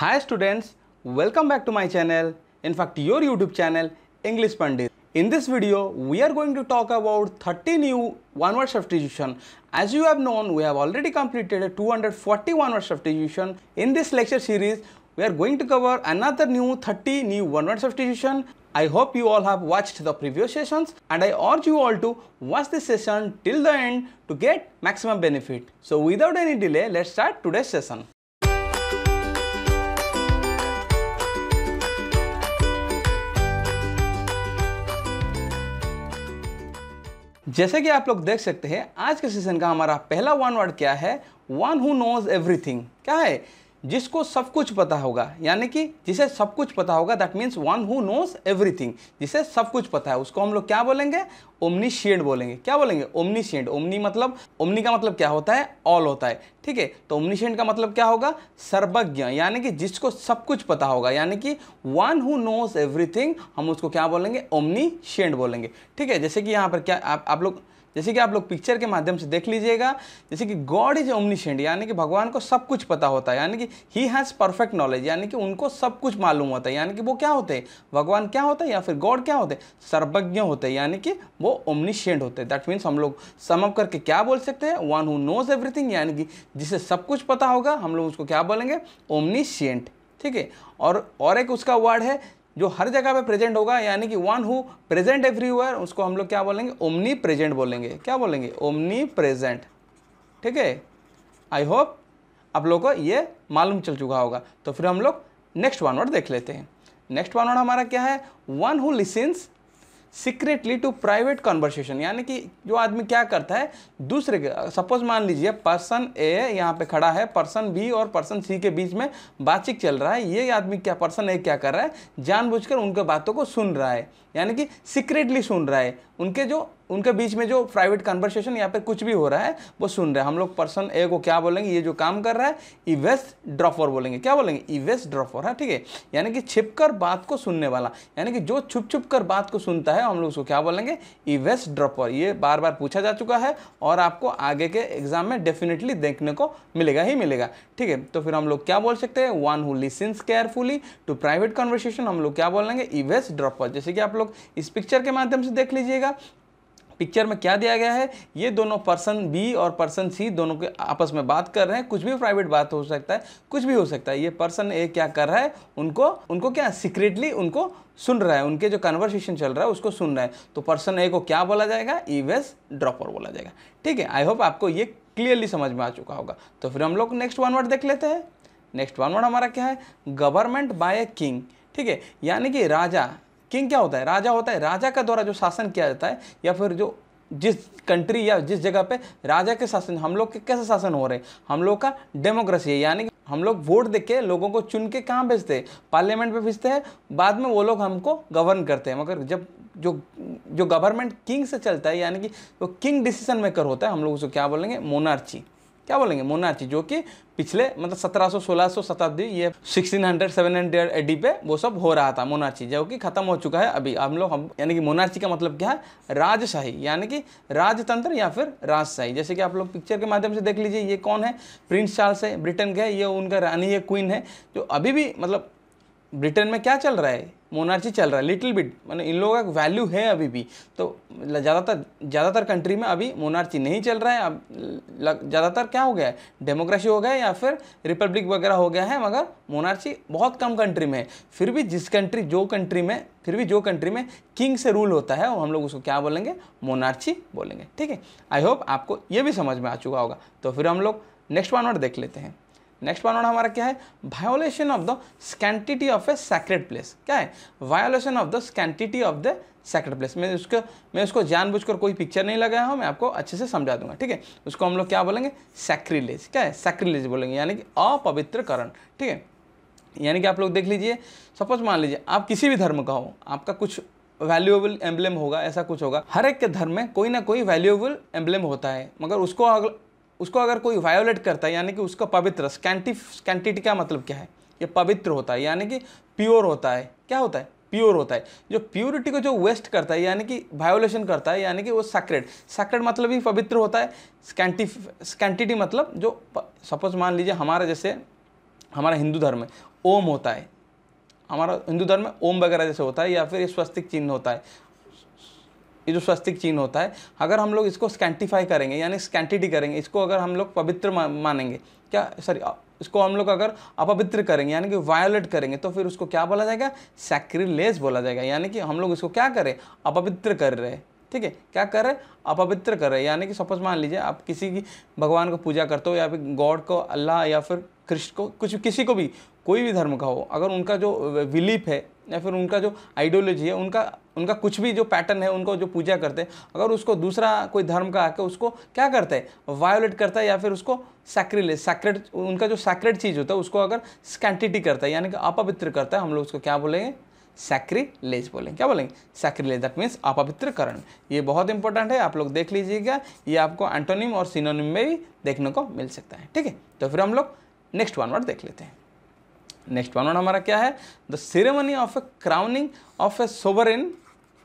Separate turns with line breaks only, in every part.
Hi students, welcome back to my channel, in fact your YouTube channel English Pandit. In this video, we are going to talk about 30 new one-word substitution. As you have known, we have already completed 240 one-word substitution. In this lecture series, we are going to cover another new 30 new one-word substitution. I hope you all have watched the previous sessions and I urge you all to watch this session till the end to get maximum benefit. So without any delay, let's start today's session. जैसे कि आप लोग देख सकते हैं आज के session का हमारा पहला वन वर्ड क्या है वन हु नोज एवरीथिंग क्या है जिसको सब कुछ पता होगा यानी कि जिसे सब कुछ पता होगा that means one who knows everything जिसे सब कुछ पता है उसको हम लोग क्या बोलेंगे ओमनीशियड बोलेंगे क्या बोलेंगे ओमनीशियड ओमनी मतलब ओमनी का मतलब क्या होता है ऑल होता है ठीक है तो ओमनीशियड का मतलब क्या होगा सर्वज्ञ यानी कि जिसको सब कुछ पता होगा यानी कि वन हु नोज एवरीथिंग हम उसको क्या बोलेंगे ओमनीशियड बोलेंगे ठीक है जैसे कि यहाँ पर क्या आप, आप लोग जैसे कि आप लोग पिक्चर के माध्यम से देख लीजिएगा जैसे कि गॉड इज ओमनिशेंट यानी कि भगवान को सब कुछ पता होता है यानी कि ही हैज़ परफेक्ट नॉलेज यानी कि उनको सब कुछ मालूम होता है यानी कि वो क्या होते हैं भगवान क्या होता है या फिर गॉड क्या होते हैं सर्वज्ञ होते हैं यानी कि वो ओमनिशेंट होते हैं दैट मीन्स हम लोग समअप करके क्या बोल सकते हैं वन हु नोज एवरीथिंग यानी कि जिसे सब कुछ पता होगा हम लोग उसको क्या बोलेंगे ओमनिशियंट ठीक है और और एक उसका वर्ड है जो हर जगह पे प्रेजेंट होगा यानी कि वन हु प्रेजेंट एवरीवेयर उसको हम लोग क्या बोलेंगे ओमनी प्रेजेंट बोलेंगे क्या बोलेंगे ओमनी प्रेजेंट ठीक है आई होप आप लोगों को ये मालूम चल चुका होगा तो फिर हम लोग नेक्स्ट वन वर्ड देख लेते हैं नेक्स्ट वन वर्ड हमारा क्या है one who listens secretly to private conversation यानी कि जो आदमी क्या करता है दूसरे के सपोज मान लीजिए पर्सन ए यहाँ पे खड़ा है पर्सन बी और पर्सन सी के बीच में बातचीत चल रहा है ये आदमी क्या पर्सन ए क्या कर रहा है जानबूझकर उनके बातों को सुन रहा है यानी कि सीक्रेटली सुन रहा है उनके जो उनके बीच में जो प्राइवेट कन्वर्सेशन यहाँ पे कुछ भी हो रहा है वो सुन रहे हैं हम लोग पर्सन ए को क्या बोलेंगे ये जो काम कर रहा है इवेस्ट e ड्रॉफर बोलेंगे क्या बोलेंगे इवेस्ट ड्रॉफर है ठीक है यानी कि छिप कर बात को सुनने वाला यानी कि जो छुप छुप कर बात को सुनता है हम लोग उसको क्या बोलेंगे इवेस्ट e ड्रॉफर ये बार बार पूछा जा चुका है और आपको आगे के एग्जाम में डेफिनेटली देखने को मिलेगा ही मिलेगा ठीक है तो फिर हम लोग क्या बोल सकते हैं one who listens carefully to private conversation हम लोग क्या बोलेंगे इवेस्ट e ड्रॉफर जैसे कि आप लोग इस पिक्चर के माध्यम से देख लीजिएगा पिक्चर में क्या दिया गया है ये दोनों पर्सन बी और पर्सन सी दोनों के आपस में बात कर रहे हैं कुछ भी प्राइवेट बात हो सकता है कुछ भी हो सकता है ये पर्सन ए क्या कर रहा है उनको उनको क्या सीक्रेटली उनको सुन रहा है उनके जो कन्वर्सेशन चल रहा है उसको सुन रहा है तो पर्सन ए को क्या बोला जाएगा ईवेस ड्रॉपर बोला जाएगा ठीक है आई होप आपको ये क्लियरली समझ में आ चुका होगा तो फिर हम लोग नेक्स्ट वन वर्ड देख लेते हैं नेक्स्ट वन वर्ड हमारा क्या है गवर्नमेंट बाय ए किंग ठीक है यानी कि राजा किंग क्या होता है राजा होता है राजा का द्वारा जो शासन किया जाता है या फिर जो जिस कंट्री या जिस जगह पे राजा के शासन हम लोग के कैसे शासन हो रहे हैं हम लोग का डेमोक्रेसी है यानी कि हम लोग वोट दे के लोगों को चुन के कहाँ भेजते हैं पार्लियामेंट पे भेजते हैं बाद में वो लोग हमको गवर्न करते हैं मगर जब जो जो गवर्नमेंट किंग से चलता है यानी कि वो किंग डिसीजन मेकर होता है हम लोग उसको क्या बोलेंगे मोनार्ची क्या बोलेंगे मोनार्ची जो कि पिछले मतलब 1700 1600 शताब्दी ये 1600 हंड्रेड एडी पे वो सब हो रहा था मोनार्ची जो कि खत्म हो चुका है अभी हम लोग हम यानी कि मोनार्ची का मतलब क्या है राजशाही यानी कि राजतंत्र या फिर राजशाही जैसे कि आप लोग पिक्चर के माध्यम से देख लीजिए ये कौन है प्रिंस चार्ल्स है ब्रिटेन के है ये उनका रानी है क्वीन है जो अभी भी मतलब ब्रिटेन में क्या चल रहा है मोनार्ची चल रहा है लिटिल बिट मैंने इन लोगों का वैल्यू है अभी भी तो ज़्यादातर ज़्यादातर कंट्री में अभी मोनार्ची नहीं चल रहा है अब ज़्यादातर क्या हो गया है डेमोक्रेसी हो गया या फिर रिपब्लिक वगैरह हो गया है मगर मोनार्ची बहुत कम कंट्री में है फिर भी जिस कंट्री जो कंट्री में फिर भी जो कंट्री में किंग से रूल होता है वो हम लोग उसको क्या बोलेंगे मोनार्ची बोलेंगे ठीक है आई होप आपको ये भी समझ में आ चुका होगा तो फिर हम लोग नेक्स्ट वन और देख लेते हैं नेक्स्ट वन वर्ड हमारा क्या है violation of the sanctity of a sacred place क्या है violation of the sanctity of the sacred place मैं उसको मैं उसको जानबूझकर कोई पिक्चर नहीं लगाया हूँ मैं आपको अच्छे से समझा दूंगा ठीक है उसको हम लोग क्या बोलेंगे सैक्रिलेज क्या है सैक्रिलेज बोलेंगे यानी कि अपवित्रकरण ठीक है यानी कि आप लोग देख लीजिए सपोज मान लीजिए आप किसी भी धर्म का हो आपका कुछ वैल्यूएबल एम्बलेम होगा ऐसा कुछ होगा हर एक के धर्म में कोई ना कोई वैल्यूएबल एम्बलेम होता है मगर उसको उसको अगर कोई वायोलेट करता है यानी कि उसका पवित्र स्कैंटिफ स्कैंटिटी का मतलब क्या है ये पवित्र होता है यानी कि प्योर होता है क्या होता है प्योर होता है जो प्योरिटी को जो वेस्ट करता है यानी कि वायोलेशन करता है यानी कि वो सैक्रेड सैक्रेड मतलब ही पवित्र होता है स्कैंटिफ स्कैंटिटी मतलब जो सपोज मान लीजिए हमारा जैसे हमारा हिंदू धर्म में ओम होता है हमारा हिंदू धर्म में ओम वगैरह जैसे होता है या फिर ये स्वस्तिक चिन्ह होता है ये जो स्वस्तिक चिन्ह होता है अगर हम लोग इसको स्कैंटिफाई करेंगे यानी स्कैंटिटी करेंगे इसको अगर हम लोग पवित्र मानेंगे क्या सॉरी इसको हम लोग अगर अपवित्र करेंगे यानी कि वायोलेट करेंगे तो फिर उसको क्या बोला जाएगा सैक्रिलेस बोला जाएगा यानी कि हम लोग इसको क्या करें अपवित्र कर रहे हैं ठीक है क्या कर रहे अपवित्र कर रहे हैं यानी कि सपोज मान लीजिए आप किसी की भगवान को पूजा करते हो या फिर गॉड को अल्लाह या फिर कृष्ण को कुछ किसी को भी कोई भी धर्म का हो अगर उनका जो विलीप है या फिर उनका जो आइडियोलॉजी है उनका उनका कुछ भी जो पैटर्न है उनको जो पूजा करते हैं अगर उसको दूसरा कोई धर्म का आके उसको क्या करता है वायोलेट करता है या फिर उसको सैक्रिले सैक्रेट उनका जो सैक्रेट चीज़ होता है उसको अगर स्कैंटिटी करता है यानी कि अपवित्र करता है हम लोग उसको क्या बोलेंगे सैक्रिलेज बोलेंगे क्या बोलेंगे सैक्रिलेज दैट मीन्स अपवित्रकरण ये बहुत इंपॉर्टेंट है आप लोग देख लीजिएगा ये आपको एंटोनिम और सिनोनिम में भी देखने को मिल सकता है ठीक है तो फिर हम लोग नेक्स्ट वन वर्ड देख लेते हैं नेक्स्ट वन वन हमारा क्या है the ceremony of a crowning of a sovereign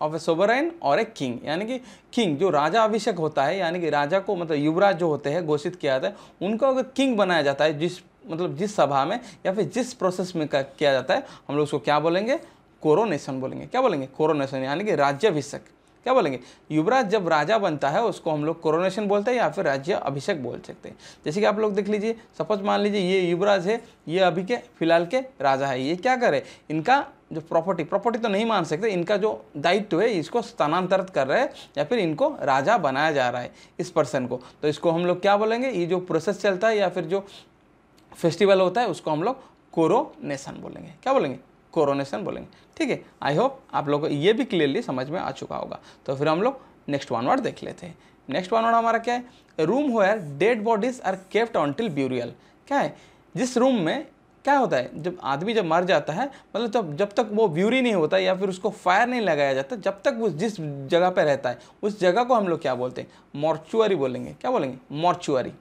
of a sovereign और ए किंग यानी कि किंग जो राजा अभिषेक होता है यानी कि राजा को मतलब युवराज जो होते हैं घोषित किया जाता है उनको अगर किंग बनाया जाता है जिस मतलब जिस सभा में या फिर जिस प्रोसेस में किया जाता है हम लोग उसको क्या बोलेंगे कोरोनेशन बोलेंगे क्या बोलेंगे कोरोनेशन यानी कि राज्याभिषेक क्या बोलेंगे युवराज जब राजा बनता है उसको हम लोग कोरोनेशन बोलते हैं या फिर राज्य अभिषेक बोल सकते हैं जैसे कि आप लोग देख लीजिए सपोज मान लीजिए ये युवराज है ये अभी के फिलहाल के राजा है ये क्या करे इनका जो प्रॉपर्टी प्रॉपर्टी तो नहीं मान सकते इनका जो दायित्व है इसको स्थानांतरित कर रहे हैं या फिर इनको राजा बनाया जा रहा है इस पर्सन को तो इसको हम लोग क्या बोलेंगे ये जो प्रोसेस चलता है या फिर जो फेस्टिवल होता है उसको हम लोग कोरोनेशन बोलेंगे क्या बोलेंगे कोरोनेशन बोलेंगे ठीक है आई होप आप लोग को ये भी क्लियरली समझ में आ चुका होगा तो फिर हम लोग नेक्स्ट वन वर्ड देख लेते हैं नेक्स्ट वन वर्ड हमारा क्या है रूम हुआ dead bodies are kept until burial क्या है जिस रूम में क्या होता है जब आदमी जब मर जाता है मतलब जब जब तक वो ब्यूरी नहीं होता या फिर उसको फायर नहीं लगाया जाता जब तक वो जिस जगह पर रहता है उस जगह को हम लोग क्या बोलते हैं मॉर्चुअरी बोलेंगे क्या बोलेंगे मॉर्चुअरी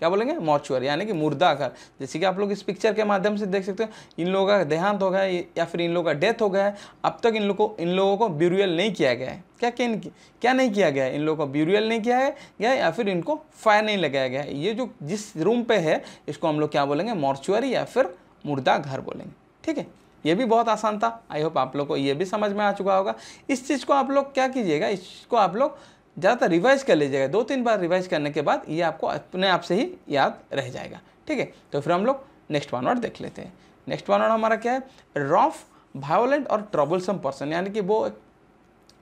क्या बोलेंगे मॉर्चुअर यानी कि मुर्दा घर जैसे कि आप लोग इस पिक्चर के माध्यम से देख सकते हो इन लोगों का देहांत हो गया या फिर इन लोगों का डेथ हो गया है अब तक इन लोगों को इन लोगों को ब्यूरियल नहीं किया गया है क्या क्या इनकी क्या नहीं किया गया है इन लोगों को ब्यूरियल नहीं किया है गया या फिर इनको फायर नहीं लगाया गया है ये जो जिस रूम पे है इसको हम लोग क्या बोलेंगे मॉर्चुअरी या फिर मुर्दा घर बोलेंगे ठीक है ये भी बहुत आसान था आई होप आप लोग को ये भी समझ में आ चुका होगा इस चीज़ को आप लोग क्या कीजिएगा इसको आप लोग ज्यादातर रिवाइज कर लीजिएगा दो तीन बार रिवाइज करने के बाद ये आपको अपने आप से ही याद रह जाएगा ठीक है तो फिर हम लोग नेक्स्ट वन वर्ड देख लेते हैं नेक्स्ट वन वर्ड हमारा क्या है रफ वायोलेंट और सम पर्सन यानी कि वो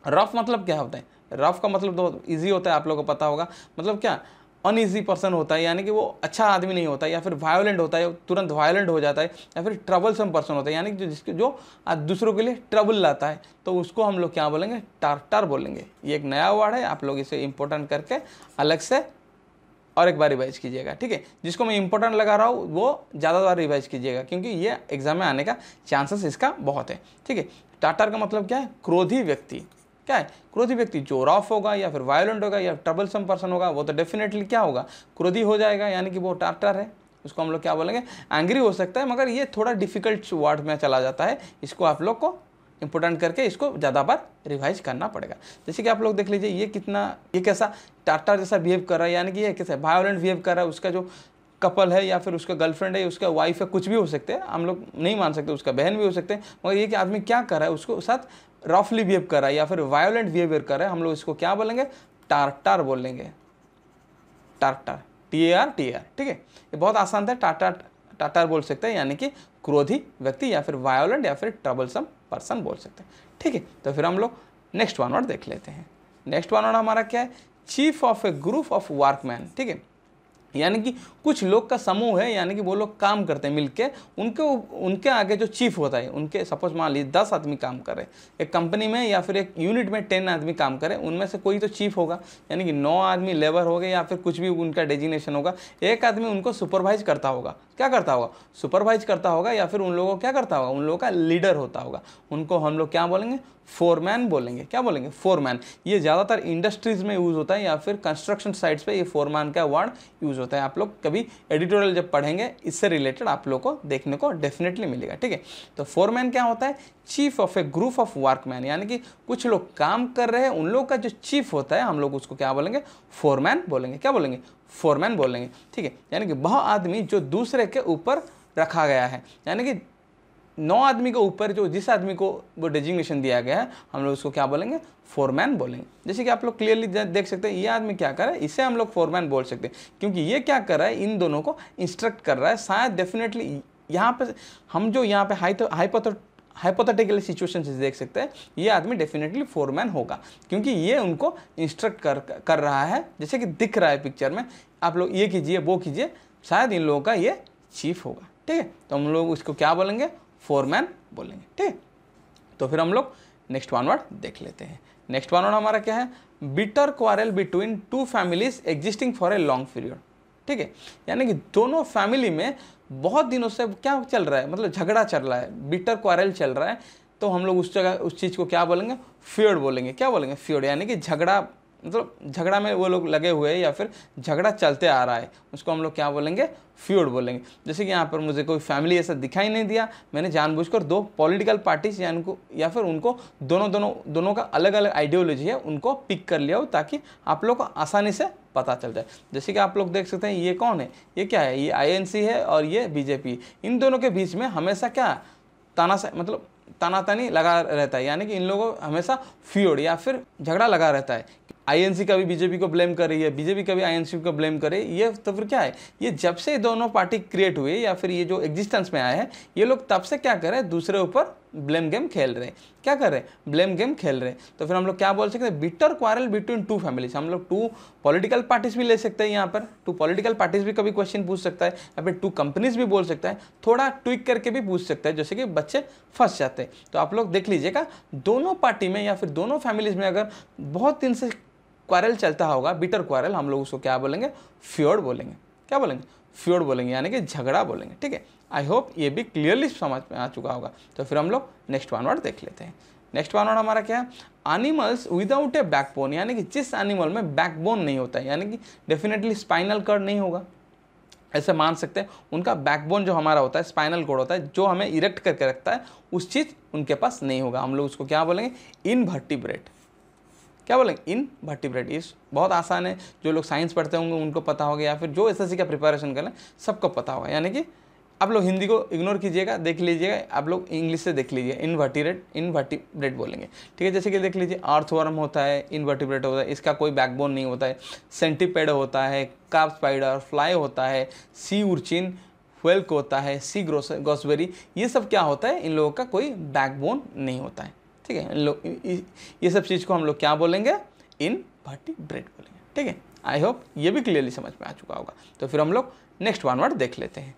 रफ मतलब क्या होता है रफ का मतलब तो ईजी होता है आप लोगों को पता होगा मतलब क्या अनइजी पर्सन होता है यानी कि वो अच्छा आदमी नहीं होता या फिर वायोलेंट होता है तुरंत वायोलेंट हो जाता है या फिर ट्रबलसम पर्सन होता है यानी कि जिसके जो दूसरों के लिए ट्रबल लाता है तो उसको हम लोग क्या बोलेंगे टार्टार बोलेंगे ये एक नया वर्ड है आप लोग इसे इम्पोर्टेंट करके अलग से और एक बार रिवाइज कीजिएगा ठीक है जिसको मैं इंपॉर्टेंट लगा रहा हूँ वो ज़्यादा बार रिवाइज कीजिएगा क्योंकि ये एग्जाम में आने का चांसेस इसका बहुत है ठीक है टाटार का मतलब क्या है क्रोधी व्यक्ति क्या है क्रोधी व्यक्ति जो ऑफ होगा या फिर वायलेंट होगा या ट्रबलसम पर्सन होगा वो तो डेफिनेटली क्या होगा क्रोधी हो जाएगा यानी कि वो टाटर है उसको हम लोग क्या बोलेंगे एंग्री हो सकता है मगर ये थोड़ा डिफिकल्ट वर्ड में चला जाता है इसको आप लोग को इम्पोर्टेंट करके इसको ज़्यादा बार रिवाइज करना पड़ेगा जैसे कि आप लोग देख लीजिए ये कितना ये कैसा टाटा जैसा बिहेव कर रहा है यानी कि ये कैसा वायोलेंट बिहेव कर रहा है उसका जो कपल है या फिर उसका गर्लफ्रेंड है उसका वाइफ है कुछ भी हो सकते हैं हम लोग नहीं मान सकते उसका बहन भी हो सकते हैं मगर ये कि आदमी क्या कर रहा है उसको साथ रफली बिहेव कर रहा है या फिर वायोलेंट बिहेवियर कर रहा है हम लोग इसको क्या बोलेंगे टार्टार बोलेंगे tartar T A R T R ठीक है ये बहुत आसान था टाटा टाटार बोल सकते हैं यानी कि क्रोधी व्यक्ति या फिर वायोलेंट या फिर ट्रबलसम पर्सन बोल सकते हैं ठीक है तो फिर हम लोग नेक्स्ट वन वर्ड देख लेते हैं नेक्स्ट वन वर्ड हमारा क्या है chief of a group of workman ठीक है यानी कि कुछ लोग का समूह है यानी कि वो लोग काम करते हैं मिलके उनके उनके आगे जो चीफ होता है उनके सपोज मान लीजिए दस आदमी काम कर रहे एक कंपनी में या फिर एक यूनिट में टेन आदमी काम कर रहे उनमें से कोई तो चीफ होगा यानी कि नौ आदमी लेबर हो गए या फिर कुछ भी उनका डेजिग्नेशन होगा एक आदमी उनको सुपरवाइज करता होगा क्या करता होगा सुपरवाइज करता होगा या फिर उन लोगों को क्या करता होगा उन लोगों का लीडर होता होगा उनको हम लोग क्या बोलेंगे फोरमैन बोलेंगे क्या बोलेंगे फोरमैन ये ज़्यादातर इंडस्ट्रीज में यूज़ होता है या फिर कंस्ट्रक्शन साइट्स पे ये फोरमैन का वर्ड यूज़ होता है आप लोग कभी एडिटोरियल जब पढ़ेंगे इससे रिलेटेड आप लोग को देखने को डेफिनेटली मिलेगा ठीक है तो फोरमैन क्या होता है chief of a group of workman यानी कि कुछ लोग काम कर रहे हैं उन लोग का जो चीफ होता है हम लोग उसको क्या बोलेंगे फोरमैन बोलेंगे क्या बोलेंगे फोरमैन बोलेंगे ठीक है यानी कि वह आदमी जो दूसरे के ऊपर रखा गया है यानी कि नौ आदमी के ऊपर जो जिस आदमी को वो डेजिग्नेशन दिया गया है हम लोग उसको क्या बोलेंगे फोरमैन बोलेंगे जैसे कि आप लोग क्लियरली देख सकते हैं ये आदमी क्या कर रहा है इसे हम लोग फोरमैन बोल सकते हैं क्योंकि ये क्या कर रहा है इन दोनों को इंस्ट्रक्ट कर रहा है शायद डेफिनेटली यहाँ पे हम जो यहाँ पे हाई हाइपोथेटिकली सिचुएशन से देख सकते हैं ये आदमी डेफिनेटली फोरमैन होगा क्योंकि ये उनको इंस्ट्रक्ट कर कर रहा है जैसे कि दिख रहा है पिक्चर में आप लोग ये कीजिए वो कीजिए शायद इन लोगों का ये चीफ होगा ठीक है तो हम लोग उसको क्या बोलेंगे फोरमैन बोलेंगे ठीक है तो फिर हम लोग नेक्स्ट वन वर्ड देख लेते हैं नेक्स्ट वन वर्ड हमारा क्या है bitter quarrel between two families existing for a long period ठीक है यानी कि दोनों फैमिली में बहुत दिनों से क्या चल रहा है मतलब झगड़ा चल रहा है बिटर क्वारल चल रहा है तो हम लोग उस जगह उस चीज़ को क्या बोलेंगे फ्योर्ड बोलेंगे क्या बोलेंगे फ्योड यानी कि झगड़ा मतलब झगड़ा में वो लोग लगे हुए हैं या फिर झगड़ा चलते आ रहा है उसको हम लोग क्या बोलेंगे फ्यूड बोलेंगे जैसे कि यहाँ पर मुझे कोई फैमिली ऐसा दिखाई नहीं दिया मैंने जानबूझकर दो पॉलिटिकल पार्टीज या उनको या फिर उनको दोनों दोनों दोनों का अलग अलग आइडियोलॉजी है उनको पिक कर लिया हो ताकि आप लोग को आसानी से पता चल जाए जैसे कि आप लोग देख सकते हैं ये कौन है ये क्या है ये आई है और ये बीजेपी इन दोनों के बीच में हमेशा क्या ताना मतलब तानातानी लगा रहता है यानी कि इन लोगों हमेशा फ्यूड या फिर झगड़ा लगा रहता है आईएनसी कभी बीजेपी को ब्लेम कर रही है बीजेपी कभी आईएनसी को ब्लेम कर रही है ये तो फिर क्या है ये जब से दोनों पार्टी क्रिएट हुए या फिर ये जो एग्जिस्टेंस में आए हैं ये लोग तब से क्या करें दूसरे ऊपर ब्लेम गेम खेल रहे हैं क्या कर रहे हैं ब्लेम गेम खेल रहे हैं तो फिर हम लोग क्या बोल सकते हैं bitter quarrel between two families हम लोग टू पॉलिटिकल पार्टीज भी ले सकते हैं यहाँ पर टू पॉलिटिकल पार्टीज भी कभी क्वेश्चन पूछ सकता है या फिर टू कंपनीज भी बोल सकता है थोड़ा ट्विक करके भी पूछ सकता है जैसे कि बच्चे फंस जाते हैं तो आप लोग देख लीजिएगा दोनों पार्टी में या फिर दोनों फैमिलीज में अगर बहुत दिन से क्वारल चलता होगा बिटर क्वारल हम लोग उसको क्या बोलेंगे फ्योर बोलेंगे क्या बोलेंगे फ्योर बोलेंगे यानी कि झगड़ा बोलेंगे ठीक है आई होप ये भी क्लियरली समझ में आ चुका होगा तो फिर हम लोग नेक्स्ट वन वर्ड देख लेते हैं नेक्स्ट वन वर्ड हमारा क्या है एनिमल्स विदाउट ए बैकबोन यानी कि जिस एनिमल में बैकबोन नहीं होता है यानी कि डेफिनेटली स्पाइनल कर्ड नहीं होगा ऐसे मान सकते हैं उनका बैकबोन जो हमारा होता है स्पाइनल कोड होता है जो हमें इरेक्ट करके रखता है उस चीज़ उनके पास नहीं होगा हम लोग उसको क्या बोलेंगे इन भट्टी ब्रेड क्या बोलेंगे इन भट्टी ब्रेड इस बहुत आसान है जो लोग साइंस पढ़ते होंगे उनको पता होगा या फिर जो एस का प्रिपरेशन करें सबको पता होगा यानी कि आप लोग हिंदी को इग्नोर कीजिएगा देख लीजिएगा आप लोग इंग्लिश से देख लीजिए इनवर्टिब्रेट इनवर्टिब्रेट बोलेंगे ठीक है जैसे कि देख लीजिए अर्थवर्म होता है इनवर्टिब्रेट होता है इसका कोई बैकबोन नहीं होता है सेंटीपेड होता है काप स्पाइडर फ्लाई होता है सी उर्चिन वेल्क होता है सी ग्रोस गोसबेरी ये सब क्या होता है इन लोगों का कोई बैकबोन नहीं होता है ठीक है इन लोग ये सब चीज़ को हम लोग क्या बोलेंगे इन ब्रेड बोलेंगे ठीक है आई होप ये भी क्लियरली समझ में आ चुका होगा तो फिर हम लोग नेक्स्ट वन वर्ड देख लेते हैं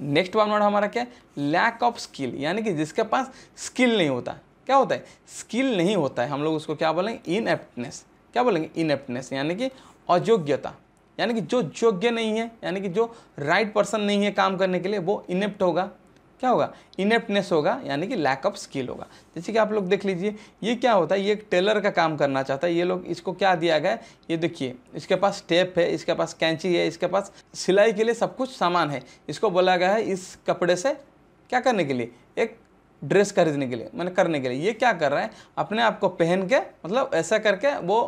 नेक्स्ट वन वर्ड हमारा क्या है लैक ऑफ स्किल यानी कि जिसके पास स्किल नहीं होता क्या होता है स्किल नहीं होता है हम लोग उसको क्या बोलेंगे इनएप्टनेस क्या बोलेंगे इनएप्टनेस यानी कि अयोग्यता यानी कि जो योग्य नहीं है यानी कि जो राइट right पर्सन नहीं है काम करने के लिए वो इनेप्ट होगा क्या होगा इनेप्टनेस होगा यानी कि लैक ऑफ स्किल होगा जैसे कि आप लोग देख लीजिए ये क्या होता है ये एक टेलर का काम करना चाहता है ये लोग इसको क्या दिया गया है ये देखिए इसके पास टेप है इसके पास कैंची है इसके पास सिलाई के लिए सब कुछ सामान है इसको बोला गया है इस कपड़े से क्या करने के लिए एक ड्रेस खरीदने के लिए मैंने करने के लिए ये क्या कर रहा है अपने आप को पहन के मतलब ऐसा करके वो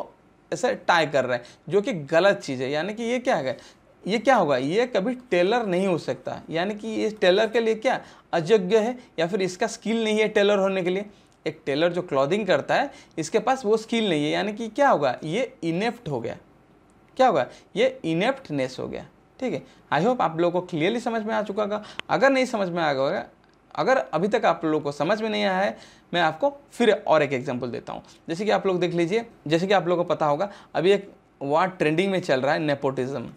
ऐसे टाई कर रहा है जो कि गलत चीज़ है यानी कि ये क्या है ये क्या होगा ये कभी टेलर नहीं हो सकता यानी कि ये टेलर के लिए क्या अजज्ञ है या फिर इसका स्किल नहीं है टेलर होने के लिए एक टेलर जो क्लॉदिंग करता है इसके पास वो स्किल नहीं है यानी कि क्या होगा ये इनेप्ट हो गया क्या होगा ये इनेप्टनेस हो गया ठीक है आई होप आप लोगों को क्लियरली समझ में आ चुका होगा अगर नहीं समझ में आ गया होगा अगर अभी तक आप लोगों को समझ में नहीं आया है मैं आपको फिर और एक एग्जाम्पल देता हूँ जैसे कि आप लोग देख लीजिए जैसे कि आप लोगों को पता होगा अभी एक वार्ड ट्रेंडिंग में चल रहा है नेपोटिज्म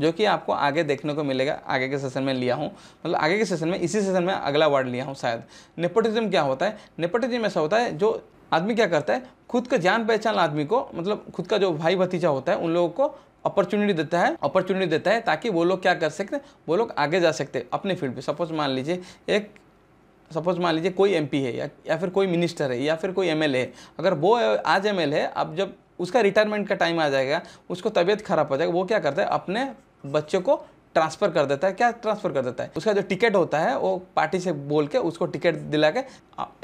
जो कि आपको आगे देखने को मिलेगा आगे के सेशन में लिया हूँ मतलब आगे के सेशन में इसी सेशन में अगला वर्ड लिया हूँ शायद नेपोटिज्म क्या होता है नेपोटिज्म ऐसा होता है जो आदमी क्या करता है खुद का जान पहचान आदमी को मतलब खुद का जो भाई भतीजा होता है उन लोगों को अपॉर्चुनिटी देता है अपॉर्चुनिटी देता है ताकि वो लोग क्या कर सकते वो लोग आगे जा सकते अपने फील्ड पे सपोज मान लीजिए एक सपोज मान लीजिए कोई एमपी है या, या फिर कोई मिनिस्टर है या फिर कोई एमएलए है अगर वो आज एमएलए है अब जब उसका रिटायरमेंट का टाइम आ जाएगा उसको तबीयत खराब हो जाएगा वो क्या करता है अपने बच्चों को ट्रांसफ़र कर देता है क्या ट्रांसफ़र कर देता है उसका जो टिकट होता है वो पार्टी से बोल के उसको टिकट दिला के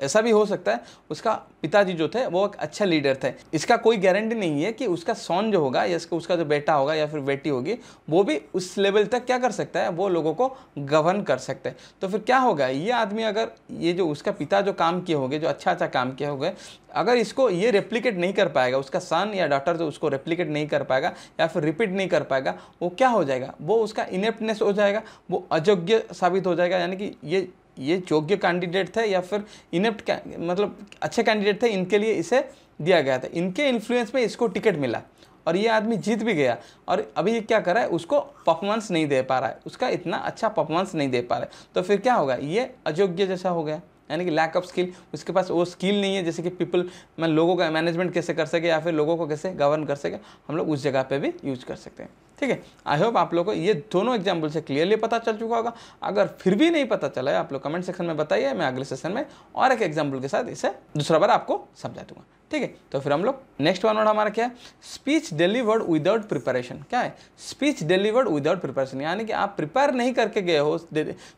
ऐसा भी हो सकता है उसका पिताजी जो थे वो एक अच्छा लीडर थे इसका कोई गारंटी नहीं है कि उसका सॉन जो होगा या उसका जो बेटा होगा या फिर बेटी होगी वो भी उस लेवल तक क्या कर सकता है वो लोगों को गवर्न कर सकते हैं तो फिर क्या होगा ये आदमी अगर ये जो उसका पिता जो काम किए होंगे जो अच्छा अच्छा काम किए होंगे अगर इसको ये रेप्लीकेट नहीं कर पाएगा उसका सन या डॉटर जो उसको रेप्लीकेट नहीं कर पाएगा या फिर रिपीट नहीं कर पाएगा वो क्या हो जाएगा वो उसका इनेप्टनेस हो जाएगा वो अयोग्य साबित हो जाएगा यानी कि ये ये योग्य कैंडिडेट थे या फिर इनेप्ट मतलब अच्छे कैंडिडेट थे इनके लिए इसे दिया गया था इनके इन्फ्लुएंस में इसको टिकट मिला और ये आदमी जीत भी गया और अभी ये क्या कर रहा है उसको परफॉर्मेंस नहीं दे पा रहा है उसका इतना अच्छा परफॉर्मेंस नहीं दे पा रहा है तो फिर क्या होगा ये अयोग्य जैसा हो गया यानी कि लैक ऑफ स्किल उसके पास वो स्किल नहीं है जैसे कि पीपल मैं लोगों का मैनेजमेंट कैसे कर सके या फिर लोगों को कैसे गवर्न कर सके हम लोग उस जगह पे भी यूज कर सकते हैं ठीक है आई होप आप लोग को ये दोनों एग्जाम्पल से क्लियरली पता चल चुका होगा अगर फिर भी नहीं पता चला है आप लोग कमेंट सेक्शन में बताइए मैं अगले सेशन में और एक एग्जाम्पल के साथ इसे दूसरा बार आपको समझा दूंगा ठीक है तो फिर हम लोग नेक्स्ट वन वर्ड हमारा क्या है स्पीच डिलीवर्ड विदाउट प्रिपरेशन क्या है स्पीच डिलीवर्ड विदाउट प्रिपरेशन यानी कि आप प्रिपेयर नहीं करके गए हो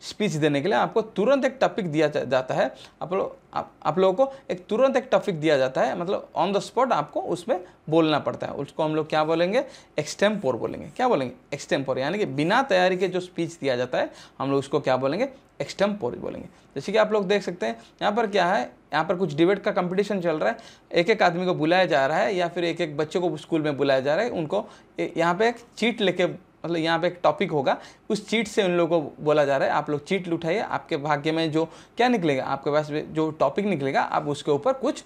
स्पीच देने के लिए आपको तुरंत एक टॉपिक दिया जाता है आप लोग आप, आप लोगों को एक तुरंत एक टॉपिक दिया जाता है मतलब ऑन द स्पॉट आपको उसमें बोलना पड़ता है उसको हम लोग क्या बोलेंगे एक्सटेम्पोर बोलेंगे क्या बोलेंगे एक्सटेम्पोर यानी कि बिना तैयारी के जो स्पीच दिया जाता है हम लोग उसको क्या बोलेंगे एक्सटेम्पोर बोलेंगे जैसे कि आप लोग देख सकते हैं यहाँ पर क्या है यहाँ पर कुछ डिबेट का कंपटीशन चल रहा है एक एक आदमी को बुलाया जा रहा है या फिर एक एक बच्चे को स्कूल में बुलाया जा रहा है उनको यहाँ पे एक चीट लेके मतलब यहाँ पे एक टॉपिक होगा उस चीट से उन लोगों को बोला जा रहा है आप लोग चीट लुठाइए आपके भाग्य में जो क्या निकलेगा आपके पास जो टॉपिक निकलेगा आप उसके ऊपर कुछ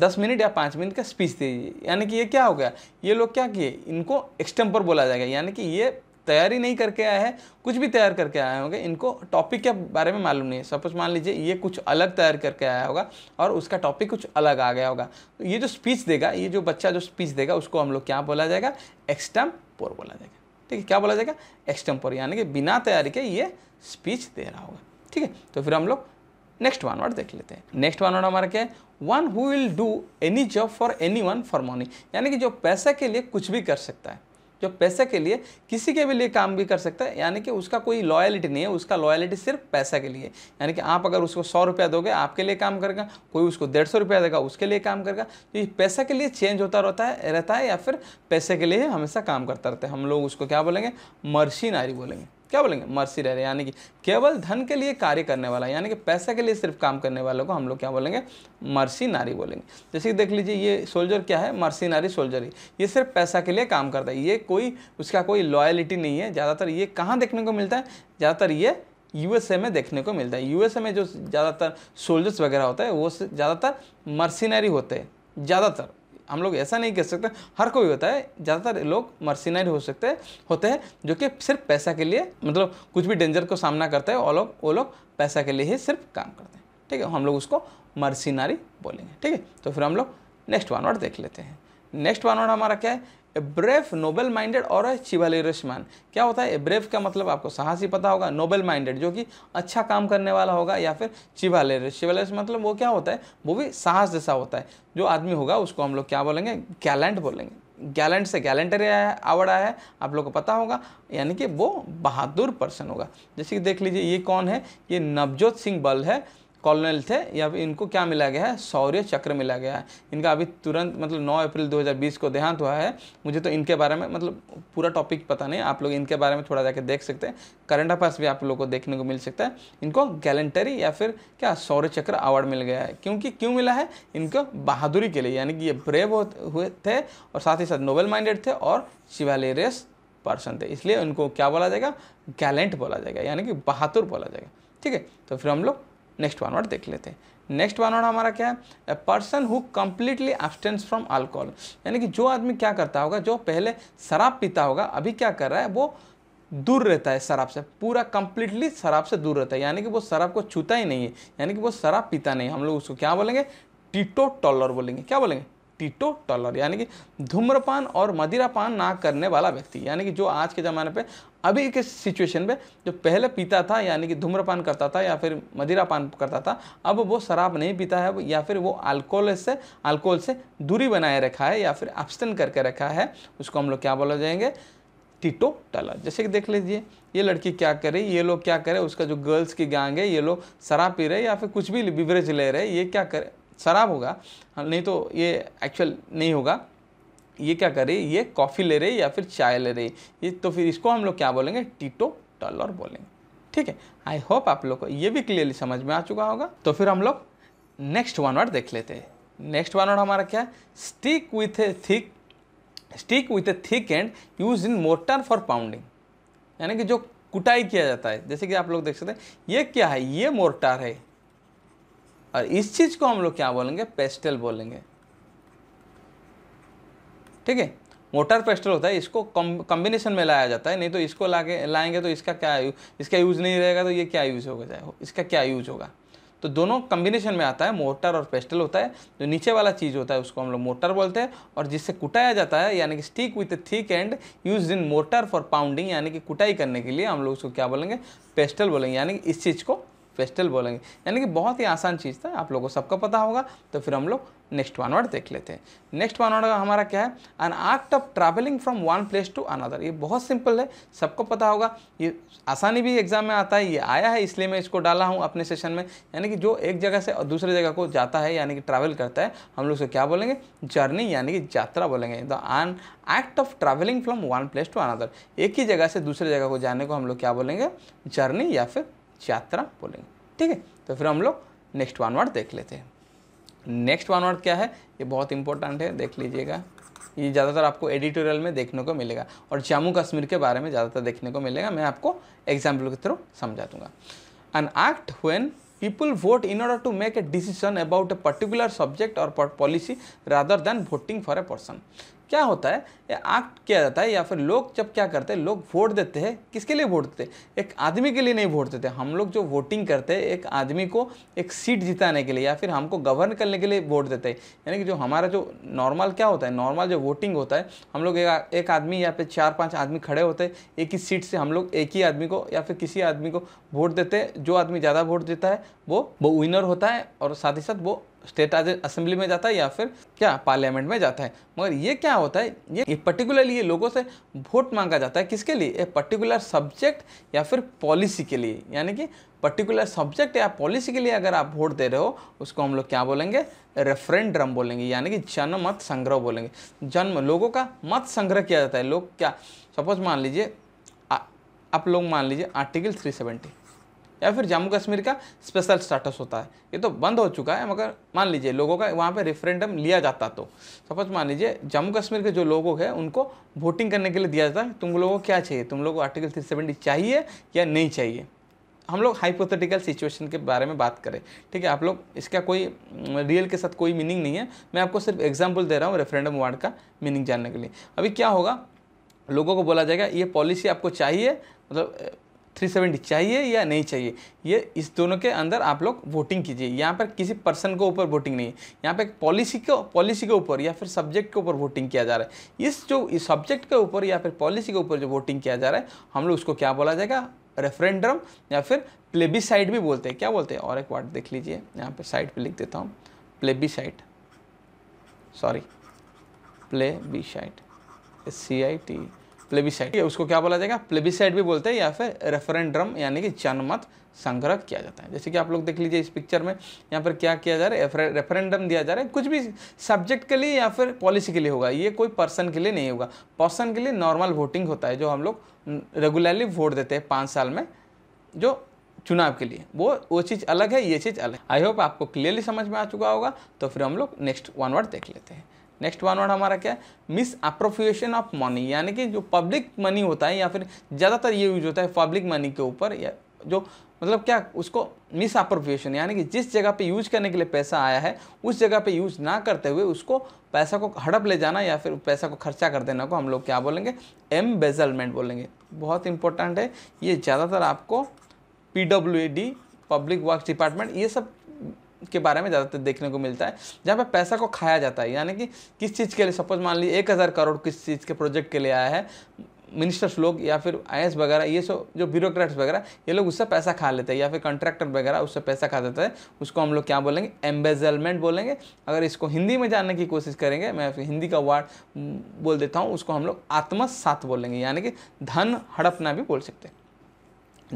दस मिनट या पाँच मिनट का स्पीच दीजिए यानी कि ये क्या हो गया ये लोग क्या किए इनको एक्सटेम्पर बोला जाएगा यानी कि ये तैयारी नहीं करके आया है कुछ भी तैयार करके आए होंगे इनको टॉपिक के बारे में मालूम नहीं है सपोज मान लीजिए ये कुछ अलग तैयार करके आया होगा और उसका टॉपिक कुछ अलग आ गया होगा तो ये जो स्पीच देगा ये जो बच्चा जो स्पीच देगा उसको हम लोग क्या बोला जाएगा एक्सटम पोर बोला जाएगा ठीक है क्या बोला जाएगा एक्सटम पोर यानी कि बिना तैयारी के ये स्पीच दे रहा होगा ठीक है तो फिर हम लोग नेक्स्ट वन वर्ड देख लेते हैं नेक्स्ट वन वर्ड हमारा क्या है one who will do any job for any one for money यानी कि जो पैसा के लिए कुछ भी कर सकता है जो पैसे के लिए किसी के भी लिए काम भी कर सकता है यानी कि उसका कोई लॉयलिटी नहीं है उसका लॉयलिटी सिर्फ पैसा के लिए यानी कि आप अगर उसको सौ रुपया दोगे आपके लिए काम करेगा कोई उसको डेढ़ सौ रुपया देगा उसके लिए काम करेगा तो ये पैसा के लिए चेंज होता रहता है रहता है या फिर पैसे के लिए हमेशा काम करता रहता है हम लोग उसको क्या बोलेंगे मर्शीनारी बोलेंगे क्या बोलेंगे मर्सी रहे यानी कि केवल धन के लिए कार्य करने वाला यानी कि पैसे के लिए सिर्फ काम करने वालों को हम लोग क्या बोलेंगे मर्सी नारी बोलेंगे जैसे कि देख लीजिए ये सोल्जर क्या है मर्सी नारी सोल्जर ही ये सिर्फ पैसा के लिए काम करता है ये कोई उसका कोई लॉयलिटी नहीं है ज़्यादातर ये कहाँ देखने को मिलता है ज़्यादातर ये यूएसए में देखने को मिलता है यूएसए में जो ज़्यादातर सोल्जर्स वगैरह होता है वो ज़्यादातर मर्सीनरी होते हैं ज़्यादातर हम लोग ऐसा नहीं कह सकते हर कोई होता है ज़्यादातर लोग मर्सिनाइड हो सकते होते हैं जो कि सिर्फ पैसा के लिए मतलब कुछ भी डेंजर को सामना करते हैं और लोग वो लोग पैसा के लिए ही सिर्फ काम करते हैं ठीक है हम लोग उसको मर्सिनारी बोलेंगे ठीक है तो फिर हम लोग नेक्स्ट वन वर्ड देख लेते हैं नेक्स्ट वन वर्ड हमारा क्या है ए ब्रेफ नोबल माइंडेड और है क्या होता है ए ब्रेफ का मतलब आपको साहस ही पता होगा नोबल माइंडेड जो कि अच्छा काम करने वाला होगा या फिर चिवालेरस चिवालेरस मतलब वो क्या होता है वो भी साहस जैसा होता है जो आदमी होगा उसको हम लोग क्या बोलेंगे गैलेंट बोलेंगे गैलेंट से गैलेंटरी आया है आया है आप लोग को पता होगा यानी कि वो बहादुर पर्सन होगा जैसे कि देख लीजिए ये कौन है ये नवजोत सिंह बल है कॉलोनल थे या फिर इनको क्या मिला गया है सौर्य चक्र मिला गया है इनका अभी तुरंत मतलब 9 अप्रैल 2020 को देहांत हुआ है मुझे तो इनके बारे में मतलब पूरा टॉपिक पता नहीं आप लोग इनके बारे में थोड़ा जाके देख सकते हैं करंट अफेयर्स भी आप लोगों को देखने को मिल सकता है इनको गैलेंटरी या फिर क्या सौर्य चक्र अवार्ड मिल गया है क्योंकि क्यों मिला है इनको बहादुरी के लिए यानी कि ये ब्रेव हुए थे और साथ ही साथ नोबल माइंडेड थे और शिवालेरियस पर्सन थे इसलिए उनको क्या बोला जाएगा गैलेंट बोला जाएगा यानी कि बहादुर बोला जाएगा ठीक है तो फिर हम लोग नेक्स्ट वन वर्ड देख लेते हैं नेक्स्ट वन वर्ड हमारा क्या है a person who completely abstains from alcohol यानी कि जो आदमी क्या करता होगा जो पहले शराब पीता होगा अभी क्या कर रहा है वो दूर रहता है शराब से पूरा कंप्लीटली शराब से दूर रहता है यानी कि वो शराब को छूता ही नहीं है यानी कि वो शराब पीता नहीं है हम लोग उसको क्या बोलेंगे टीटो टॉलर बोलेंगे क्या बोलेंगे टीटो टॉलर यानी कि धूम्रपान और मदिरापान ना करने वाला व्यक्ति यानी कि जो आज के ज़माने पे अभी के सिचुएशन में जो पहले पीता था यानी कि धूम्रपान करता था या फिर मदिरापान करता था अब वो शराब नहीं पीता है या फिर वो अल्कोहल से अल्कोहल से दूरी बनाए रखा है या फिर एब्स्टेंट करके रखा है उसको हम लोग क्या बोला जाएंगे टीटो टलर जैसे कि देख लीजिए ये लड़की क्या करे ये लोग क्या करे उसका जो गर्ल्स की गैंग है ये लोग शराब पी रहे या फिर कुछ भी बिवरेज ले रहे ये क्या करे शराब होगा हाँ, नहीं तो ये एक्चुअल नहीं होगा ये क्या करे ये कॉफ़ी ले रही या फिर चाय ले रही ये तो फिर इसको हम लोग क्या बोलेंगे टीटो टलर बोलेंगे ठीक है आई होप आप लोग को ये भी क्लियरली समझ में आ चुका होगा तो फिर हम लोग नेक्स्ट वन वर्ड देख लेते हैं नेक्स्ट वन वर्ड हमारा क्या है stick with a thick stick with a thick end use in mortar for pounding यानी कि जो कुटाई किया जाता है जैसे कि आप लोग देख सकते हैं ये क्या है ये मोर्टार है और इस चीज़ को हम लोग क्या बोलेंगे पेस्टल बोलेंगे ठीक है मोटर पेस्टल होता है इसको कॉम्बिनेशन में लाया जाता है नहीं तो इसको ला के लाएंगे तो इसका क्या इसका यूज़ नहीं रहेगा तो ये क्या यूज़ होगा जाए इसका क्या यूज़ होगा तो दोनों कम्बिनेशन में आता है मोटर और पेस्टल होता है जो नीचे वाला चीज़ होता है उसको हम लोग मोटर बोलते हैं और जिससे कुटाया जाता है यानी कि stick with thick end use in mortar for pounding यानी कि कुटाई करने के लिए हम लोग उसको क्या बोलेंगे पेस्टल बोलेंगे यानी कि इस चीज़ को फेस्टल बोलेंगे यानी कि बहुत ही आसान चीज़ था आप लोगों को सबका पता होगा तो फिर हम लोग नेक्स्ट वन वर्ड देख लेते हैं नेक्स्ट वन वर्ड का हमारा क्या है an art of travelling from one place to another ये बहुत सिंपल है सबको पता होगा ये आसानी भी एग्जाम में आता है ये आया है इसलिए मैं इसको डाला हूँ अपने सेशन में यानी कि जो एक जगह से और दूसरे जगह को जाता है यानी कि ट्रैवल करता है हम लोग उसको क्या बोलेंगे जर्नी यानी कि यात्रा बोलेंगे the an act of travelling from one place to another एक ही जगह से दूसरे जगह को जाने को हम लोग क्या बोलेंगे जर्नी या फिर यात्रा बोलेंगे ठीक है तो फिर हम लोग नेक्स्ट वन वर्ड देख लेते हैं नेक्स्ट वन वर्ड क्या है ये बहुत इंपॉर्टेंट है देख लीजिएगा ये ज़्यादातर आपको एडिटोरियल में देखने को मिलेगा और जम्मू कश्मीर के बारे में ज़्यादातर देखने को मिलेगा मैं आपको एग्जाम्पल के थ्रू समझा दूंगा an act when people vote in order to make a decision about a particular subject और policy rather than voting for a person क्या होता है या एक्ट किया जाता है या फिर लोग जब क्या करते हैं लोग वोट देते हैं किसके लिए वोट देते हैं एक आदमी के लिए नहीं वोट देते हम लोग जो वोटिंग करते हैं एक आदमी को एक सीट जिताने के लिए या फिर हमको गवर्न करने के लिए वोट देते हैं यानी कि जो हमारा जो नॉर्मल क्या होता है नॉर्मल जो वोटिंग होता है हम लोग एक, एक आदमी या फिर चार पाँच आदमी खड़े होते हैं एक ही सीट से हम लोग एक ही आदमी को या फिर किसी आदमी को वोट देते हैं जो आदमी ज़्यादा वोट देता है वो वो विनर होता है और साथ ही साथ वो स्टेट असेंबली में जाता है या फिर क्या पार्लियामेंट में जाता है मगर ये क्या होता है ये पर्टिकुलरली ये लोगों से वोट मांगा जाता है किसके लिए ए पर्टिकुलर सब्जेक्ट या फिर पॉलिसी के लिए यानी कि पर्टिकुलर सब्जेक्ट या पॉलिसी के लिए अगर आप वोट दे रहे हो उसको हम लोग क्या बोलेंगे रेफरेंडम बोलेंगे यानी कि जनमत संग्रह बोलेंगे जन्म लोगों का मत संग्रह किया जाता है लोग क्या सपोज मान लीजिए आप लोग मान लीजिए आर्टिकल थ्री सेवेंटी या फिर जम्मू कश्मीर का स्पेशल स्टेटस होता है ये तो बंद हो चुका है मगर मान लीजिए लोगों का वहाँ पर रेफरेंडम लिया जाता तो सपोज मान लीजिए जम्मू कश्मीर के जो लोग हैं उनको वोटिंग करने के लिए दिया जाता है तुम लोगों को क्या चाहिए तुम लोगों को आर्टिकल थ्री चाहिए या नहीं चाहिए हम लोग हाइपोथेटिकल सिचुएशन के बारे में बात करें ठीक है आप लोग इसका कोई रियल के साथ कोई मीनिंग नहीं है मैं आपको सिर्फ एग्जाम्पल दे रहा हूँ रेफरेंडम वार्ड का मीनिंग जानने के लिए अभी क्या होगा लोगों को बोला जाएगा ये पॉलिसी आपको चाहिए मतलब 370 चाहिए या नहीं चाहिए ये इस दोनों के अंदर आप लोग वोटिंग कीजिए यहाँ पर किसी पर्सन के ऊपर वोटिंग नहीं है यहाँ पर पॉलिसी को पॉलिसी के ऊपर या फिर सब्जेक्ट के ऊपर वोटिंग किया जा रहा है इस जो इस सब्जेक्ट के ऊपर या फिर पॉलिसी के ऊपर जो वोटिंग किया जा रहा है हम लोग उसको क्या बोला जाएगा रेफरेंडम या फिर प्लेबिसाइड भी बोलते हैं क्या बोलते हैं और एक वर्ड देख लीजिए यहाँ पर साइड पर लिख देता हूँ plebiscite sorry P L E B plebiscite C I T plebiscite उसको क्या बोला जाएगा प्लेबिसाइड भी बोलते हैं या फिर रेफरेंड्रम यानी कि जनमत संग्रह किया जाता है जैसे कि आप लोग देख लीजिए इस पिक्चर में यहाँ पर क्या किया जा रहा है रेफरेंडम दिया जा रहा है कुछ भी सब्जेक्ट के लिए या फिर पॉलिसी के लिए होगा ये कोई पर्सन के लिए नहीं होगा पर्सन के लिए नॉर्मल वोटिंग होता है जो हम लोग रेगुलरली वोट देते हैं पाँच साल में जो चुनाव के लिए वो वो चीज़ अलग है ये चीज़ अलग आई होप आपको क्लियरली समझ में आ चुका होगा तो फिर हम लोग नेक्स्ट वन वर्ड देख लेते हैं नेक्स्ट वन वर्ड हमारा क्या है मिस अप्रोप्रिएशन ऑफ मनी यानी कि जो पब्लिक मनी होता है या फिर ज़्यादातर ये यूज होता है पब्लिक मनी के ऊपर या जो मतलब क्या उसको मिस अप्रोप्रिएशन यानी कि जिस जगह पे यूज करने के लिए पैसा आया है उस जगह पे यूज ना करते हुए उसको पैसा को हड़प ले जाना या फिर पैसा को खर्चा कर देना को हम लोग क्या बोलेंगे एम बेजलमेंट बोलेंगे बहुत इंपॉर्टेंट है ये ज़्यादातर आपको P W D public work department ये सब के बारे में ज़्यादातर देखने को मिलता है जहाँ पर पैसा को खाया जाता है यानी कि किस चीज़ के लिए सपोज मान लीजिए एक हज़ार करोड़ किस चीज़ के प्रोजेक्ट के लिए आया है मिनिस्टर्स लोग या फिर आई वगैरह ये सब जो ब्यूरोक्रेट्स वगैरह ये लोग उससे पैसा खा लेते हैं या फिर कॉन्ट्रैक्टर वगैरह उससे पैसा खा देते हैं उसको हम लोग क्या बोलेंगे एम्बेजलमेंट बोलेंगे अगर इसको हिंदी में जानने की कोशिश करेंगे मैं हिंदी का वर्ड बोल देता हूँ उसको हम लोग आत्मसात बोलेंगे यानी कि धन हड़पना भी बोल सकते हैं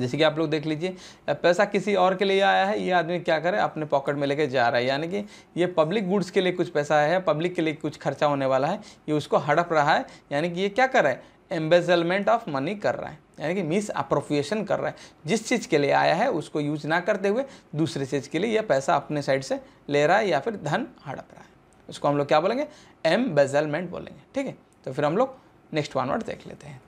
जैसे कि आप लोग देख लीजिए पैसा किसी और के लिए आया है ये आदमी क्या करे अपने पॉकेट में लेके जा रहा है यानी कि ये पब्लिक गुड्स के लिए कुछ पैसा है पब्लिक के लिए कुछ खर्चा होने वाला है ये उसको हड़प रहा है यानी कि ये क्या कर रहा है एम्बेजलमेंट ऑफ मनी कर रहा है यानी कि मिस अप्रोप्रिएशन कर रहा है जिस चीज़ के लिए आया है उसको यूज ना करते हुए दूसरे चीज़ के लिए यह पैसा अपने साइड से ले रहा है या फिर धन हड़प रहा है उसको हम लोग क्या बोलेंगे एम्बेजलमेंट बोलेंगे ठीक है तो फिर हम लोग नेक्स्ट वन वर्ड देख लेते हैं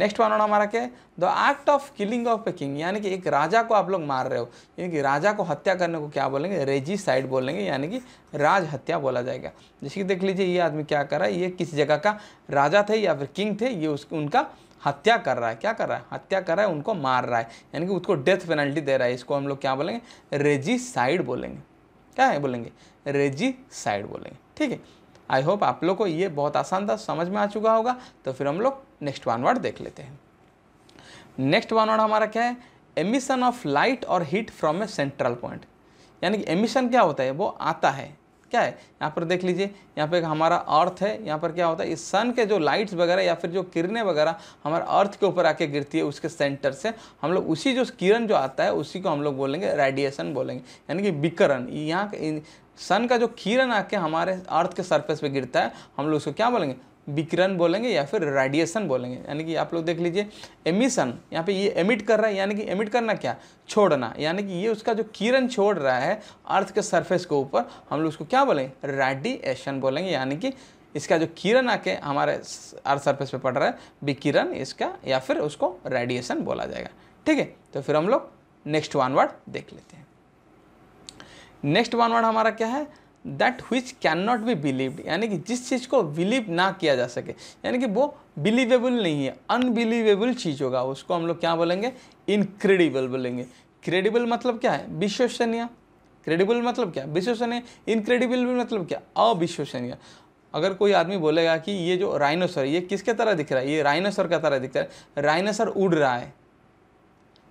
नेक्स्ट वन ऑन हमारा क्या है the act of killing of a king यानी कि एक राजा को आप लोग मार रहे हो यानी कि राजा को हत्या करने को क्या बोलेंगे रेजी साइड बोलेंगे यानी कि राज हत्या बोला जाएगा जैसे कि देख लीजिए ये आदमी क्या कर रहा है ये किस जगह का राजा थे या फिर किंग थे ये उस उनका हत्या कर रहा है क्या कर रहा है हत्या कर रहा है उनको मार रहा है यानी कि उसको डेथ पेनल्टी दे रहा है इसको हम लोग क्या बोलेंगे रेजी साइड बोलेंगे क्या है बोलेंगे रेजी साइड बोलेंगे ठीक है आई होप आप लोग को ये बहुत आसान था समझ में आ चुका होगा तो फिर हम लोग नेक्स्ट वन वर्ड देख लेते हैं नेक्स्ट वन वर्ड हमारा क्या है एमिशन ऑफ लाइट और heat from a central point यानी कि एमिशन क्या होता है वो आता है क्या है यहाँ पर देख लीजिए यहाँ पे हमारा अर्थ है यहाँ पर क्या होता है इस सन के जो लाइट्स वगैरह या फिर जो किरणें वगैरह हमारे अर्थ के ऊपर आके गिरती है उसके सेंटर से हम लोग उसी जो किरण जो आता है उसी को हम लोग बोलेंगे रेडिएशन बोलेंगे यानी कि विकरण यहाँ सन का जो किरण आके हमारे अर्थ के सरफेस पे गिरता है हम लोग उसको क्या बोलेंगे विकिरण बोलेंगे या फिर रेडिएशन बोलेंगे यानी कि आप लोग देख लीजिए एमिशन यहाँ पे ये एमिट कर रहा है यानी कि एमिट करना क्या छोड़ना यानी कि ये उसका जो किरण छोड़ रहा है अर्थ के सरफेस के ऊपर हम लोग उसको क्या बोलेंगे रेडिएशन बोलेंगे यानी कि इसका जो किरण आके हमारे अर्थ सर्फेस पर पड़ रहा है विकिरण इसका या फिर उसको रेडिएशन बोला जाएगा ठीक है तो फिर हम लोग नेक्स्ट वन वर्ड देख लेते हैं नेक्स्ट वन वर्ड हमारा क्या है that which can not be believed यानी कि जिस चीज़ को बिलीव ना किया जा सके यानी कि वो बिलीवेबल नहीं है अनबिलीवेबल चीज़ होगा उसको हम लोग क्या बोलेंगे इनक्रेडिबल बोलेंगे क्रेडिबल मतलब क्या है विश्वसनीय क्रेडिबल मतलब क्या विश्वसनीय इनक्रेडिबल मतलब क्या अविश्वसनीय अगर कोई आदमी बोलेगा कि ये जो राइनोसर ये किसके तरह दिख रहा है ये राइनोसर का तरह दिख रहा है राइनोसर उड़ रहा है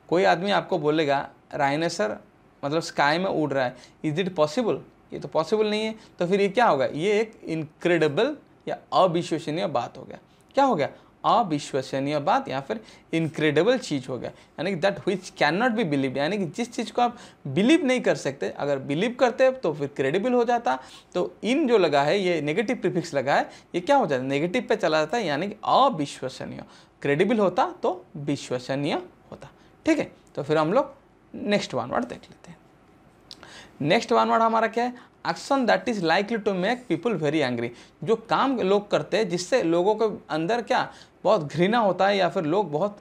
कोई आदमी आपको बोलेगा राइनोसर मतलब स्काई में उड़ रहा है इज इट पॉसिबल ये तो पॉसिबल नहीं है तो फिर ये क्या होगा ये एक इनक्रेडिबल या अविश्वसनीय बात हो गया क्या हो गया अविश्वसनीय बात या फिर इनक्रेडिबल चीज़ हो गया यानी कि that which can not be believe यानी कि जिस चीज़ को आप बिलीव नहीं कर सकते अगर बिलीव करते तो फिर क्रेडिबल हो जाता तो इन जो लगा है ये नेगेटिव प्रीफिक्स लगा है ये क्या हो जाता है नेगेटिव पे चला जाता है यानी कि अविश्वसनीय क्रेडिबल होता तो विश्वसनीय होता ठीक है तो फिर हम लोग नेक्स्ट वन वर्ड देख लेते हैं नेक्स्ट वन वर्ड हमारा क्या है action that is likely to make people very angry जो काम लोग करते हैं जिससे लोगों के अंदर क्या बहुत घृणा होता है या फिर लोग बहुत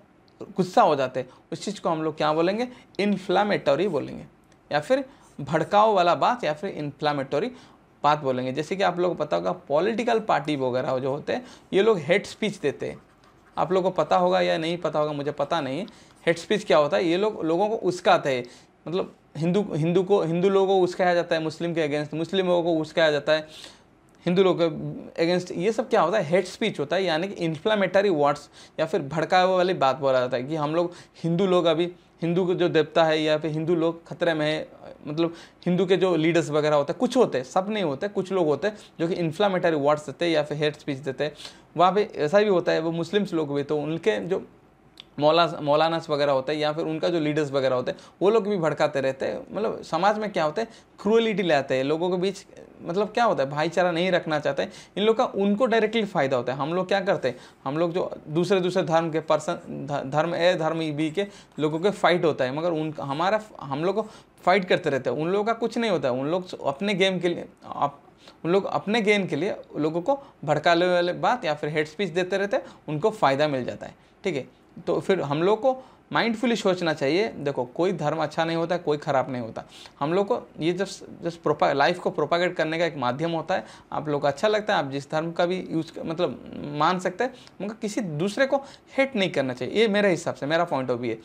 गुस्सा हो जाते हैं उस चीज़ को हम लोग क्या बोलेंगे इन्फ्लामेटरी बोलेंगे या फिर भड़काओ वाला बात या फिर इन्फ्लामेटरी बात बोलेंगे जैसे कि आप लोग को पता होगा पॉलिटिकल पार्टी वगैरह जो होते हैं ये लोग हेड स्पीच देते हैं आप लोगों को पता होगा या नहीं पता होगा मुझे पता नहीं हेड स्पीच क्या होता है ये लोग लोगों को उसकाते हैं मतलब हिंदू हिंदू को हिंदू लोगों को उस्काया जाता है मुस्लिम के अगेंस्ट मुस्लिम लोगों को उस्काया जाता है हिंदू लोगों के अगेंस्ट ये सब क्या होता है हेड स्पीच होता है यानी कि इन्फ्लामेटरी वर्ड्स या फिर भड़काए वाली बात बोला जाता है कि हम लोग हिंदू लोग अभी हिंदू के जो देवता है या फिर हिंदू लोग खतरे में है मतलब हिंदू के जो लीडर्स वगैरह होते हैं कुछ होते हैं सब नहीं होते कुछ लोग होते हैं जो कि इन्फ्लामेटरी वर्ड्स देते हैं या फिर हेड स्पीच देते हैं वहाँ पे ऐसा भी होता है वो मुस्लिम्स लोग भी तो उनके जो मौला मौलानास वगैरह होते हैं या फिर उनका जो लीडर्स वगैरह होते हैं वो लोग भी भड़काते रहते हैं मतलब समाज में क्या होता है क्रुअलिटी लाते हैं लोगों के बीच मतलब क्या होता है भाईचारा नहीं रखना चाहते इन लोग का उनको डायरेक्टली फायदा होता है हम लोग क्या करते हैं हम लोग जो दूसरे दूसरे धर्म के पर्सन धर्म ए धर्म बी के लोगों के फाइट होता है मगर उन हमारा हम लोग को फाइट करते रहते हैं उन लोगों का कुछ नहीं होता है उन लोग अपने गेम के लिए आप उन लोग अपने गेन के लिए लोगों को भड़काने वाले बात या फिर हेड स्पीच देते रहते हैं उनको फ़ायदा मिल जाता है ठीक है तो फिर हम लोग को माइंडफुली सोचना चाहिए देखो कोई धर्म अच्छा नहीं होता कोई ख़राब नहीं होता हम लोग को ये जब जस्ट प्रोपा लाइफ को प्रोपागेट करने का एक माध्यम होता है आप लोग को अच्छा लगता है आप जिस धर्म का भी यूज मतलब मान सकते हैं मगर किसी दूसरे को हेट नहीं करना चाहिए ये मेरे हिसाब से मेरा पॉइंट ऑफ व्यू है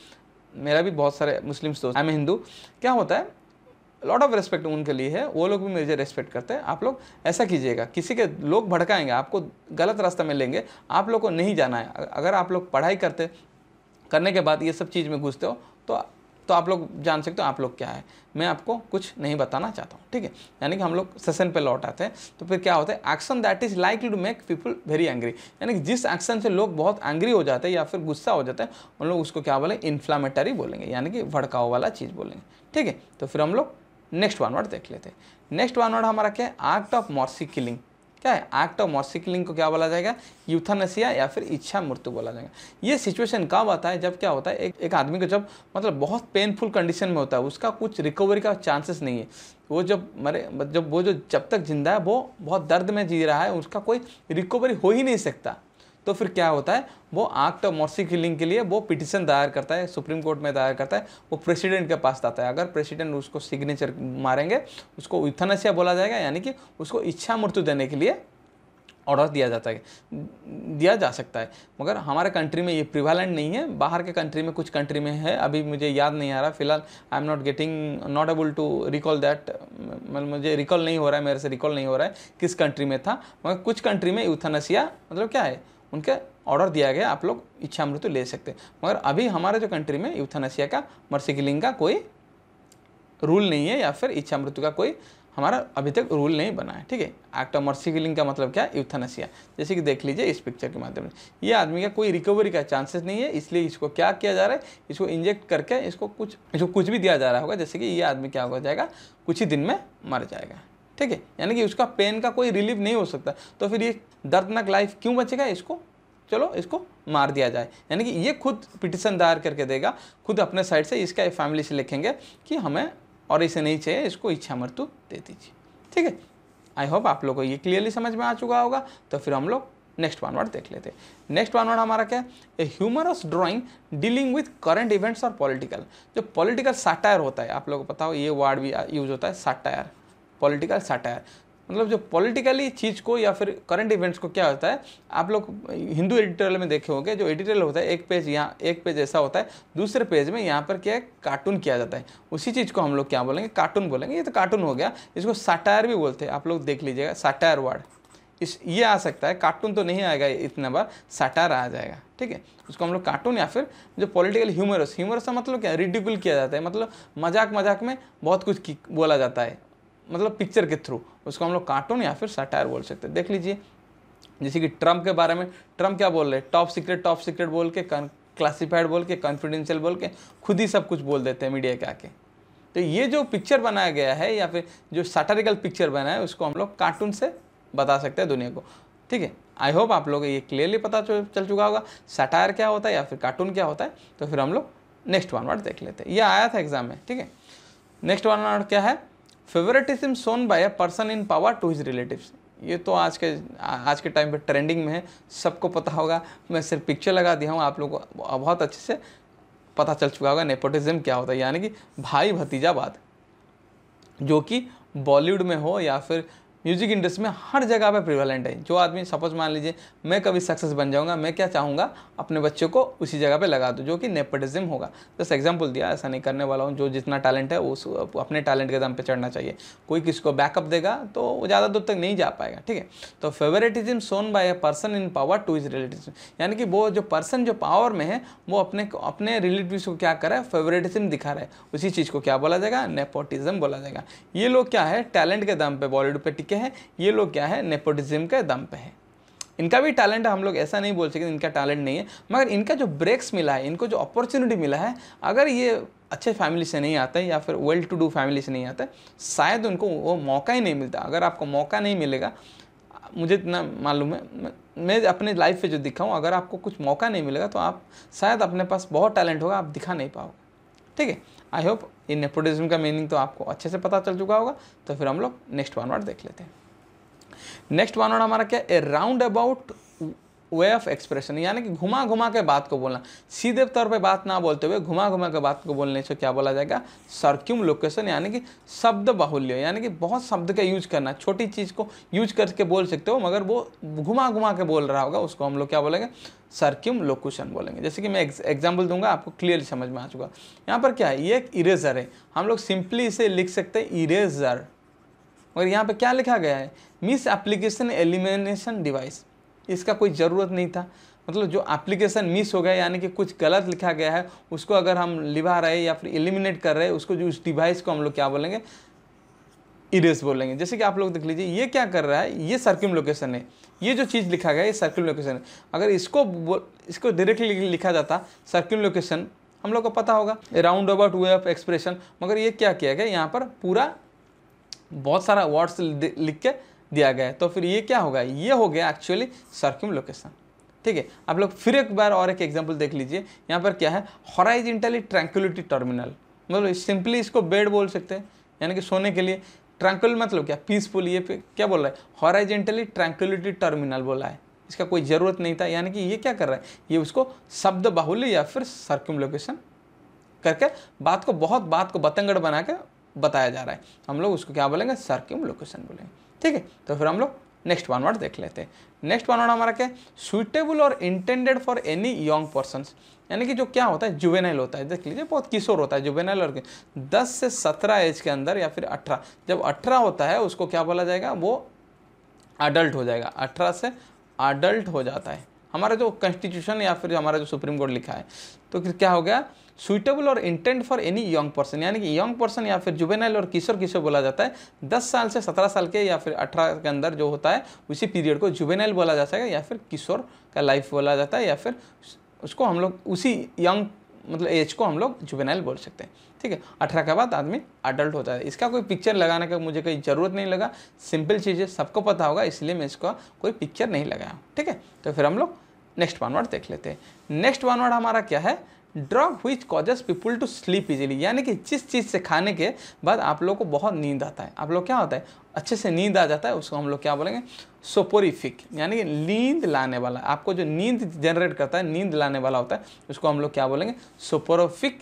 मेरा भी बहुत सारे मुस्लिम्स दोस्त आई एम हिंदू क्या होता है लॉट ऑफ रेस्पेक्ट उनके लिए है वो लोग भी मुझे रेस्पेक्ट करते हैं आप लोग ऐसा कीजिएगा किसी के लोग भड़काएंगे आपको गलत रास्ता में लेंगे आप लोग को नहीं जाना है अगर आप लोग पढ़ाई करते करने के बाद ये सब चीज़ में घुसते हो तो तो आप लोग जान सकते हो आप लोग क्या है मैं आपको कुछ नहीं बताना चाहता हूँ ठीक है यानी कि हम लोग सेशन पे लौट आते हैं तो फिर क्या होता है action that is likely to make people very angry यानी कि जिस एक्शन से लोग बहुत एंग्री हो जाते हैं या फिर गुस्सा हो जाते हैं उन लोग उसको क्या बोले इन्फ्लामेटरी बोलेंगे यानी कि भड़काओ वाला चीज़ बोलेंगे ठीक है तो फिर हम लोग नेक्स्ट वन वर्ड देख लेते हैं नेक्स्ट वन वर्ड हमारा क्या है एक्ट ऑफ मॉर्सी किलिंग क्या है एक्ट ऑफ मॉर्सी किलिंग को क्या बोला जाएगा यूथनसिया या फिर इच्छा मृत्यु बोला जाएगा ये सिचुएशन कब आता है जब क्या होता है एक एक आदमी को जब मतलब बहुत पेनफुल कंडीशन में होता है उसका कुछ रिकवरी का चांसेस नहीं है वो जब मरे जब वो जो जब तक जिंदा है वो बहुत दर्द में जी रहा है उसका कोई रिकवरी हो ही नहीं सकता तो फिर क्या होता है वो आक्ट ऑफ तो मॉर्सी किलिंग के लिए वो पिटिशन दायर करता है सुप्रीम कोर्ट में दायर करता है वो प्रेसिडेंट के पास आता है अगर प्रेसिडेंट उसको सिग्नेचर मारेंगे उसको इथानसिया बोला जाएगा यानी कि उसको इच्छा मृत्यु देने के लिए ऑर्डर दिया जाता है दिया जा सकता है मगर हमारे कंट्री में ये प्रिवालेंट नहीं है बाहर के कंट्री में कुछ कंट्री में है अभी मुझे याद नहीं आ रहा फिलहाल I am not getting not able to recall that मतलब मुझे रिकॉल नहीं हो रहा है मेरे से रिकॉल नहीं हो रहा है किस कंट्री में था मगर कुछ कंट्री में यूथनसिया मतलब क्या है उनके ऑर्डर दिया गया आप लोग इच्छा मृत्यु ले सकते मगर अभी हमारे जो कंट्री में यूथानसिया का मर्सिकलिंग का कोई रूल नहीं है या फिर इच्छा मृत्यु का कोई हमारा अभी तक रूल नहीं बना है ठीक है एक्ट ऑफ मर्सी का मतलब क्या है यूथानसिया जैसे कि देख लीजिए इस पिक्चर के माध्यम से ये आदमी का कोई रिकवरी का चांसेस नहीं है इसलिए इसको क्या किया जा रहा है इसको इंजेक्ट करके इसको कुछ इसको कुछ भी दिया जा रहा होगा जैसे कि ये आदमी क्या हो जाएगा कुछ ही दिन में मर जाएगा ठीक है यानी कि उसका पेन का कोई रिलीफ नहीं हो सकता तो फिर ये दर्दनाक लाइफ क्यों बचेगा इसको चलो इसको मार दिया जाए यानी कि ये खुद पिटिशन दायर करके देगा खुद अपने साइड से इसका फैमिली से लिखेंगे कि हमें और इसे नहीं चाहिए इसको इच्छा मृत्यु दे दीजिए ठीक है आई होप आप लोग को ये क्लियरली समझ में आ चुका होगा तो फिर हम लोग नेक्स्ट वन वर्ड देख लेते हैं नेक्स्ट वन वर्ड हमारा क्या है a humorous drawing dealing with current events और पॉलिटिकल जो पॉलिटिकल साटायर होता है आप लोग को पता हो ये वर्ड भी यूज होता है साटायर पॉलिटिकल सटायर मतलब जो पॉलिटिकली चीज़ को या फिर करंट इवेंट्स को क्या होता है आप लोग हिंदू एडिटोरियल में देखे होंगे जो एडिटोरियल होता है एक पेज यहाँ एक पेज ऐसा होता है दूसरे पेज में यहाँ पर क्या है कार्टून किया जाता है उसी चीज़ को हम लोग क्या बोलेंगे कार्टून बोलेंगे ये तो कार्टून हो गया इसको साटायर भी बोलते हैं आप लोग देख लीजिएगा साटायर वर्ड इस ये आ सकता है कार्टून तो नहीं आएगा इतना बार साटायर आ जाएगा ठीक है उसको हम लोग कार्टून या फिर जो पॉलिटिकल ह्यूमरस ह्यूमरस का मतलब क्या रिडिकुल किया जाता है मतलब मजाक मजाक में बहुत कुछ बोला जाता है मतलब पिक्चर के थ्रू उसको हम लोग कार्टून या फिर सटायर बोल सकते हैं देख लीजिए जैसे कि ट्रम्प के बारे में ट्रम्प क्या बोल रहे हैं टॉप सीक्रेट टॉप सीक्रेट बोल के क्लासिफाइड बोल के कॉन्फिडेंशियल बोल के खुद ही सब कुछ बोल देते हैं मीडिया के आके तो ये जो पिक्चर बनाया गया है या फिर जो सटारिकल पिक्चर बना है उसको हम लोग कार्टून से बता सकते हैं दुनिया को ठीक है आई होप आप लोग ये क्लियरली पता चल चुका होगा सटायर क्या होता है या फिर कार्टून क्या होता है तो फिर हम लोग नेक्स्ट वन वर्ड देख लेते हैं ये आया था एग्जाम में ठीक है नेक्स्ट वन वर्ड क्या है favouritism shown by a person in power to his relatives ये तो आज के आज के टाइम पे ट्रेंडिंग में है सबको पता होगा मैं सिर्फ पिक्चर लगा दिया हूँ आप लोगों को बहुत अच्छे से पता चल चुका होगा नेपोटिज्म क्या होता है यानी कि भाई भतीजावाद जो कि बॉलीवुड में हो या फिर म्यूजिक इंडस्ट्री में हर जगह पर प्रिवेलेंट है जो आदमी सपोज मान लीजिए मैं कभी सक्सेस बन जाऊंगा मैं क्या चाहूंगा अपने बच्चों को उसी जगह पर लगा दूँ जो कि नेपोटिज्म होगा जस्ट एग्जाम्पल दिया ऐसा नहीं करने वाला हूँ जो जितना टैलेंट है उस अपने टैलेंट के दम पर चढ़ना चाहिए कोई किसी को बैकअप देगा तो वो ज़्यादा दूर तक नहीं जा पाएगा ठीक है तो favouritism shown by a person in power to his relative यानी कि वो जो पर्सन जो पावर में है वो अपने अपने रिलेटिव्स को क्या करा है फेवरेटिज्म दिखा रहा है उसी चीज़ को क्या बोला जाएगा नेपोटिज्म बोला जाएगा ये लोग क्या है टैलेंट के दम पर बॉलीवुड पर टिके चुके हैं ये लोग क्या है नेपोटिज्म के दम पे हैं इनका भी टैलेंट हम लोग ऐसा नहीं बोल सकते इनका टैलेंट नहीं है मगर इनका जो ब्रेक्स मिला है इनको जो अपॉर्चुनिटी मिला है अगर ये अच्छे फैमिली से नहीं आते या फिर वेल टू डू फैमिली से नहीं आते शायद उनको वो मौका ही नहीं मिलता अगर आपको मौका नहीं मिलेगा मुझे इतना मालूम है मैं अपने लाइफ पे जो दिखाऊँ अगर आपको कुछ मौका नहीं मिलेगा तो आप शायद अपने पास बहुत टैलेंट होगा आप दिखा नहीं पाओगे ठीक है आई होप इन नेपोटिज्म का मीनिंग तो आपको अच्छे से पता चल चुका होगा तो फिर हम लोग नेक्स्ट वन वर्ड देख लेते हैं नेक्स्ट वन वर्ड हमारा क्या a round about way of expression यानी कि घुमा घुमा के बात को बोलना सीधे तौर पे बात ना बोलते हुए घुमा घुमा के बात को बोलने से क्या बोला जाएगा सर्क्यूम लोकेशन यानी कि शब्द बाहुल्य यानी कि बहुत शब्द का यूज करना छोटी चीज़ को यूज करके बोल सकते हो मगर वो घुमा घुमा के बोल रहा होगा उसको हम लोग क्या बोलेंगे सर्क्यूम लोकेशन बोलेंगे जैसे कि मैं एग्जाम्पल दूंगा आपको क्लियरली समझ में आ चुका यहाँ पर क्या है ये एक इरेजर है हम लोग सिंपली इसे लिख सकते हैं इरेजर मगर यहाँ पर क्या लिखा गया है मिस एप्लीकेशन एलिमिनेशन डिवाइस इसका कोई ज़रूरत नहीं था मतलब जो एप्लीकेशन मिस हो गया यानी कि कुछ गलत लिखा गया है उसको अगर हम लिभा रहे या फिर एलिमिनेट कर रहे उसको जो उस डिवाइस को हम लोग क्या बोलेंगे इरेज बोलेंगे जैसे कि आप लोग देख लीजिए ये क्या कर रहा है ये सर्किम लोकेशन है ये जो चीज़ लिखा गया है ये सर्किम लोकेशन है अगर इसको इसको डायरेक्टली लिखा जाता सर्किम लोकेशन हम लोग को पता होगा round about way of expression मगर ये क्या किया गया यहाँ पर पूरा बहुत सारा वर्ड्स लिख के दिया गया है तो फिर ये क्या होगा ये हो गया एक्चुअली सर्क्यूम लोकेशन ठीक है आप लोग फिर एक बार और एक एग्जाम्पल देख लीजिए यहाँ पर क्या है हॉराइजेंटली ट्रैंकुलिटी टर्मिनल मतलब सिंपली इसको बेड बोल सकते हैं यानी कि सोने के लिए ट्रैंकुल मतलब क्या पीसफुल ये क्या बोल रहा है हॉराइजेंटली ट्रैंकुलिटी टर्मिनल बोला है इसका कोई ज़रूरत नहीं था यानी कि ये क्या कर रहा है ये उसको शब्द बाहुल्य या फिर सर्क्यूम लोकेशन करके बात को बहुत बात को बतंगड़ बना के बताया जा रहा है हम लोग उसको क्या बोलेंगे सर्क्यूम लोकेशन बोलेंगे ठीक है तो फिर हम लोग नेक्स्ट वन वर्ड देख लेते हैं नेक्स्ट वन वर्ड हमारा क्या है सुइटेबल और intended for any young person यानी कि जो क्या होता है जुवेनाइल होता है देख लीजिए बहुत किशोर होता है जुवेनाइल और दस से सत्रह एज के अंदर या फिर अठारह जब अठारह होता है उसको क्या बोला जाएगा वो अडल्ट हो जाएगा अठारह से अडल्ट हो जाता है हमारा जो कॉन्स्टिट्यूशन या फिर हमारा जो सुप्रीम कोर्ट लिखा है तो फिर क्या हो गया सुइटेबल और intent for any young person यानी कि यंग पर्सन या फिर जुबेनाइल और किशोर किशोर बोला जाता है दस साल से सत्रह साल के या फिर अठारह के अंदर जो होता है उसी पीरियड को जुबेनाइल बोला जाता है या फिर किशोर का लाइफ बोला जाता है या फिर उसको हम लोग उसी यंग मतलब एज को हम लोग जुबेनाइल बोल सकते हैं ठीक है अठारह के बाद आदमी अडल्ट होता है इसका कोई पिक्चर लगाने का मुझे कोई ज़रूरत नहीं लगा सिंपल चीज़ है सबको पता होगा इसलिए मैं इसका कोई पिक्चर नहीं लगाया ठीक है तो फिर हम लोग नेक्स्ट वन वर्ड देख लेते हैं नेक्स्ट वन वर्ड हमारा क्या है drug which causes people to sleep easily यानी कि जिस चीज़ से खाने के बाद आप लोग को बहुत नींद आता है आप लोग क्या होता है अच्छे से नींद आ जाता है उसको हम लोग क्या बोलेंगे सोपोरिफिक यानी कि नींद लाने वाला आपको जो नींद जनरेट करता है नींद लाने वाला होता है उसको हम लोग क्या बोलेंगे सोपोरोफिक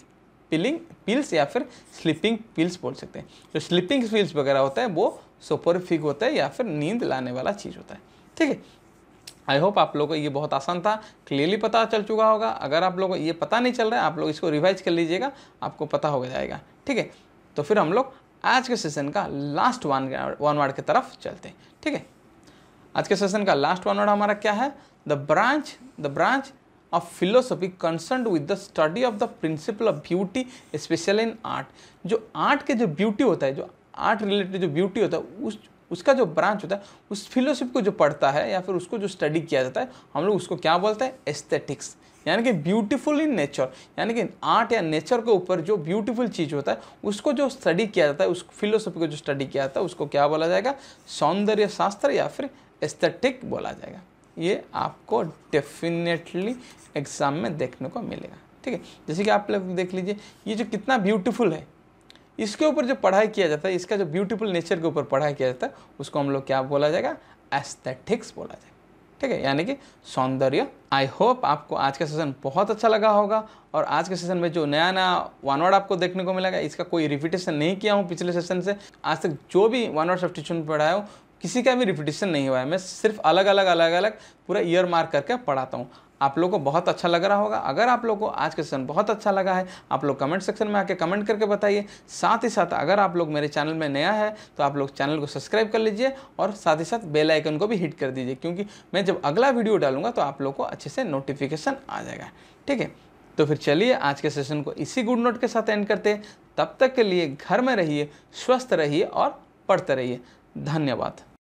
पिलिंग पिल्स या फिर स्लीपिंग पिल्स बोल सकते हैं जो स्लीपिंग पिल्स वगैरह होता है वो सोपोरिफिक होता है या फिर नींद लाने वाला चीज़ होता है ठीक है आई होप आप लोगों को ये बहुत आसान था क्लियरली पता चल चुका होगा अगर आप लोगों को ये पता नहीं चल रहा है आप लोग इसको रिवाइज कर लीजिएगा आपको पता हो जाएगा ठीक है तो फिर हम लोग आज के सेशन का लास्ट वन वन वर्ड की तरफ चलते हैं ठीक है आज के सेशन का लास्ट वन वर्ड हमारा क्या है the branch the branch of philosophy concern with the study of the principle of beauty special in art जो आर्ट के जो ब्यूटी होता है जो आर्ट रिलेटेड जो ब्यूटी होता है उस उसका जो ब्रांच होता है उस फिलोसफी को जो पढ़ता है या फिर उसको जो स्टडी किया जाता है हम लोग उसको क्या बोलते हैं एस्थेटिक्स यानी कि ब्यूटीफुल इन नेचर यानी कि आर्ट या नेचर के ऊपर जो ब्यूटीफुल चीज़ होता है उसको जो स्टडी किया जाता है उस फिलोसफी को जो स्टडी किया जाता है उसको क्या बोला जाएगा सौंदर्य शास्त्र या फिर एस्थेटिक बोला जाएगा ये आपको डेफिनेटली एग्ज़ाम में देखने को मिलेगा ठीक है जैसे कि आप लोग देख लीजिए ये जो कितना ब्यूटीफुल है इसके ऊपर जो पढ़ाई किया जाता है इसका जो ब्यूटीफुल नेचर के ऊपर पढ़ाई किया जाता है उसको हम लोग क्या बोला जाएगा एस्थेटिक्स बोला जाएगा ठीक है यानी कि सौंदर्य आई होप आपको आज का सेशन बहुत अच्छा लगा होगा और आज के सेशन में जो नया नया वन वर्ड आपको देखने को मिलेगा इसका कोई रिपीटेशन नहीं किया हूँ पिछले सेशन से आज तक जो भी वन वर्ड सब्सटीट्यूशन पढ़ाया हूँ किसी का भी रिपीटेशन नहीं हुआ है मैं सिर्फ अलग अलग अलग अलग पूरा ईयर मार्क करके पढ़ाता हूँ आप लोग को बहुत अच्छा लग रहा होगा अगर आप लोग को आज का सेशन बहुत अच्छा लगा है आप लोग कमेंट सेक्शन में आके कमेंट करके बताइए साथ ही साथ अगर आप लोग मेरे चैनल में नया है तो आप लोग चैनल को सब्सक्राइब कर लीजिए और साथ ही साथ बेल आइकन को भी हिट कर दीजिए क्योंकि मैं जब अगला वीडियो डालूंगा तो आप लोग को अच्छे से नोटिफिकेशन आ जाएगा ठीक है तो फिर चलिए आज के सेशन को इसी गुड नोट के साथ एंड करते हैं तब तक के लिए घर में रहिए स्वस्थ रहिए और पढ़ते रहिए धन्यवाद